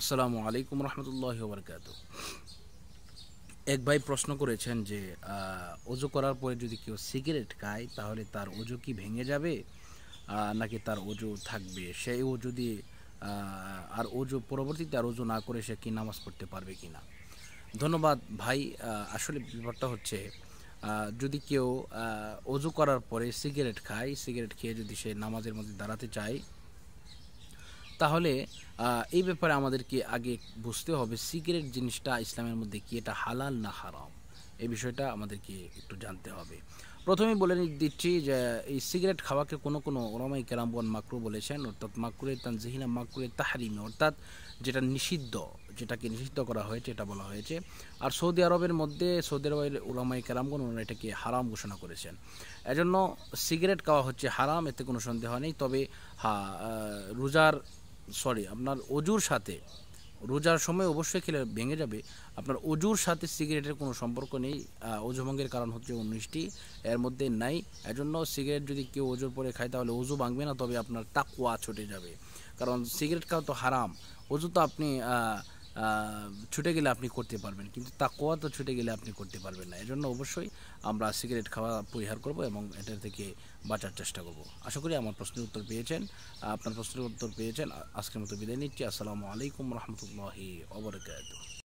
আসসালামু আলাইকুম রহমতুল্লাহ বরকাত এক ভাই প্রশ্ন করেছেন যে অজু করার পরে যদি কেউ সিগারেট খায় তাহলে তার অজু কি ভেঙে যাবে নাকি তার অজু থাকবে সেই ও যদি আর অজু পরবর্তীতে আর অজু না করে সে কি নামাজ পড়তে পারবে কি না ধন্যবাদ ভাই আসলে ব্যাপারটা হচ্ছে যদি কেউ ওজু করার পরে সিগারেট খায় সিগারেট খেয়ে যদি সে নামাজের মধ্যে দাঁড়াতে চায় তাহলে এই ব্যাপারে আমাদেরকে আগে বুঝতে হবে সিগারেট জিনিসটা ইসলামের মধ্যে কি এটা হালাল না হারাম এই বিষয়টা আমাদেরকে একটু জানতে হবে প্রথমেই বলে দিচ্ছি যে এই সিগারেট খাওয়াকে কোনো কোনো ওরামাই কেরামবন মাকরু বলেছেন অর্থাৎ মাকরুরে তানজিহিনা মাকরুরে তাহারিমে অর্থাৎ যেটা নিষিদ্ধ যেটাকে নিষিদ্ধ করা হয়েছে এটা বলা হয়েছে আর সৌদি আরবের মধ্যে সৌদি আরবের ওলামাই কেরামগণ ওনারা এটাকে হারাম ঘোষণা করেছেন এজন্য সিগারেট খাওয়া হচ্ছে হারাম এতে কোনো সন্দেহ নেই তবে হা রোজার সরি আপনার অজুর সাথে রোজার সময় অবশ্যই খেলে ভেঙে যাবে আপনার অজুর সাথে সিগারেটের কোনো সম্পর্ক নেই অজুভঙ্গের কারণ হচ্ছে উনিশটি এর মধ্যে নাই এজন্য সিগারেট যদি কেউ অজুর পরে খায় তাহলে অজু ভাঙবে না তবে আপনার তাকুয়া ছুটে যাবে কারণ সিগারেট খাওয়া তো হারাম অজু তো আপনি ছুটে গেলে আপনি করতে পারবেন কিন্তু তাকোয়া তো ছুটে গেলে আপনি করতে পারবেন না এজন্য অবশ্যই আমরা সিগারেট খাওয়া পরিহার করব এবং এটা থেকে বাঁচার চেষ্টা করব আশা করি আমার প্রশ্নের উত্তর পেয়েছেন আপনার প্রশ্নের উত্তর পেয়েছেন আজকের মতো বিদায় নিচ্ছি আসসালামু আলাইকুম রহমতুল্লাহি অবরকাত